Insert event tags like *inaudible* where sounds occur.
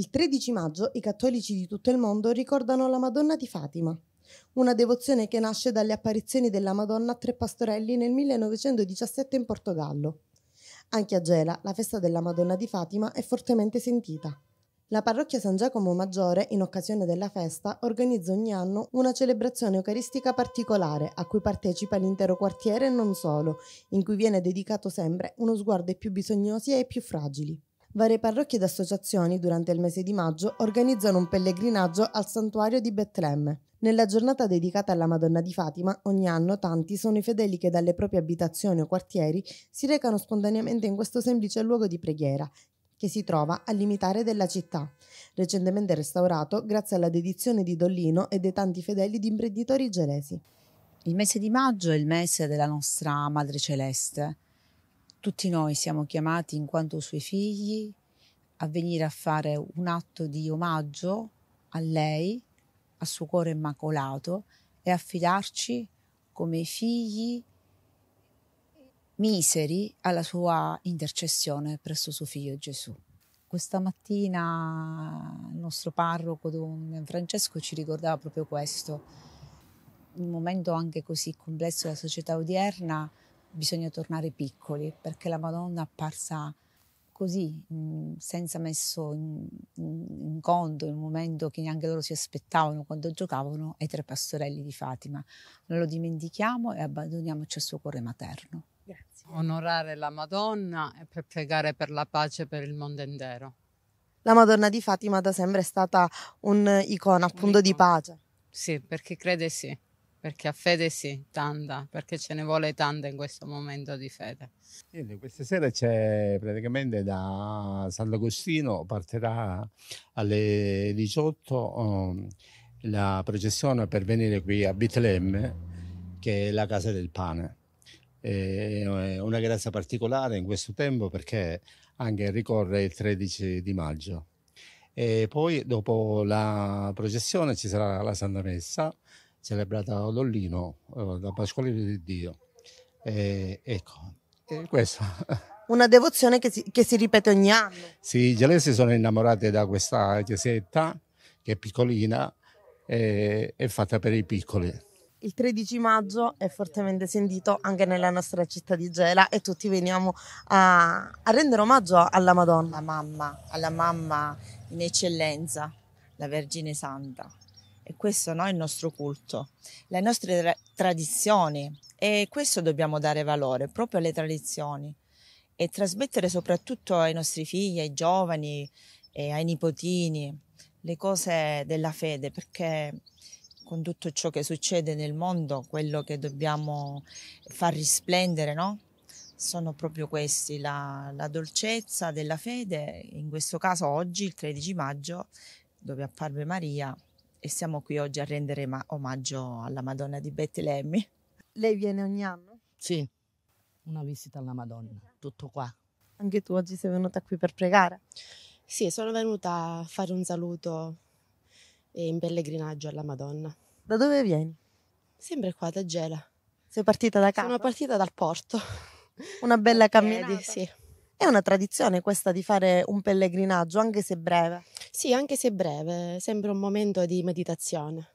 Il 13 maggio i cattolici di tutto il mondo ricordano la Madonna di Fatima, una devozione che nasce dalle apparizioni della Madonna a tre pastorelli nel 1917 in Portogallo. Anche a Gela la festa della Madonna di Fatima è fortemente sentita. La parrocchia San Giacomo Maggiore, in occasione della festa, organizza ogni anno una celebrazione eucaristica particolare a cui partecipa l'intero quartiere e non solo, in cui viene dedicato sempre uno sguardo ai più bisognosi e ai più fragili. Varie parrocchie ed associazioni durante il mese di maggio organizzano un pellegrinaggio al santuario di Betlemme. Nella giornata dedicata alla Madonna di Fatima, ogni anno tanti sono i fedeli che dalle proprie abitazioni o quartieri si recano spontaneamente in questo semplice luogo di preghiera, che si trova al limitare della città, recentemente restaurato grazie alla dedizione di Dollino e dei tanti fedeli di imprenditori gelesi. Il mese di maggio è il mese della nostra Madre Celeste tutti noi siamo chiamati, in quanto suoi figli, a venire a fare un atto di omaggio a lei, al suo cuore immacolato, e affidarci come figli miseri alla sua intercessione presso suo figlio Gesù. Questa mattina il nostro parroco, Don Francesco, ci ricordava proprio questo. In un momento anche così complesso della società odierna, bisogna tornare piccoli perché la Madonna è apparsa così, mm, senza messo in, in, in conto il momento che neanche loro si aspettavano quando giocavano ai tre pastorelli di Fatima. Non lo dimentichiamo e abbandoniamoci al suo cuore materno. Grazie. Onorare la Madonna e per pregare per la pace per il mondo intero. La Madonna di Fatima da sempre è stata un'icona appunto un'icona. di pace. Sì, perché crede sì perché a fede sì, tanta, perché ce ne vuole tanta in questo momento di fede. Niente, questa sera c'è praticamente da Sant'Agostino, partirà alle 18 um, la processione per venire qui a Betlemme, che è la casa del pane. È eh, una grazia particolare in questo tempo perché anche ricorre il 13 di maggio. E poi dopo la processione ci sarà la Santa Messa celebrata a Lollino, eh, da Pasqualino di Dio. E, ecco, e questo. *laughs* Una devozione che si, che si, ripete ogni anno. Sì, i gelesi sono innamorati da questa chiesetta che è piccolina e è fatta per i piccoli. Il 13 maggio è fortemente sentito anche nella nostra città di Gela e tutti veniamo a, a rendere omaggio alla Madonna. Alla mamma, alla mamma in eccellenza, la Vergine Santa. E questo no, è il nostro culto, le nostre tra- tradizioni. E questo dobbiamo dare valore, proprio alle tradizioni. E trasmettere soprattutto ai nostri figli, ai giovani, e ai nipotini, le cose della fede, perché con tutto ciò che succede nel mondo, quello che dobbiamo far risplendere, no? Sono proprio questi, la, la dolcezza della fede, in questo caso oggi, il 13 maggio, dove apparve Maria, e siamo qui oggi a rendere omaggio alla Madonna di Betlemme. Lei viene ogni anno? Sì, una visita alla Madonna, tutto qua. Anche tu oggi sei venuta qui per pregare? Sì, sono venuta a fare un saluto in pellegrinaggio alla Madonna. Da dove vieni? Sempre qua, da Gela. Sei partita da casa? Sono partita dal porto. Una bella eh, camminata? Piedi, sì. È una tradizione questa di fare un pellegrinaggio, anche se breve. Sì, anche se breve, sembra un momento di meditazione.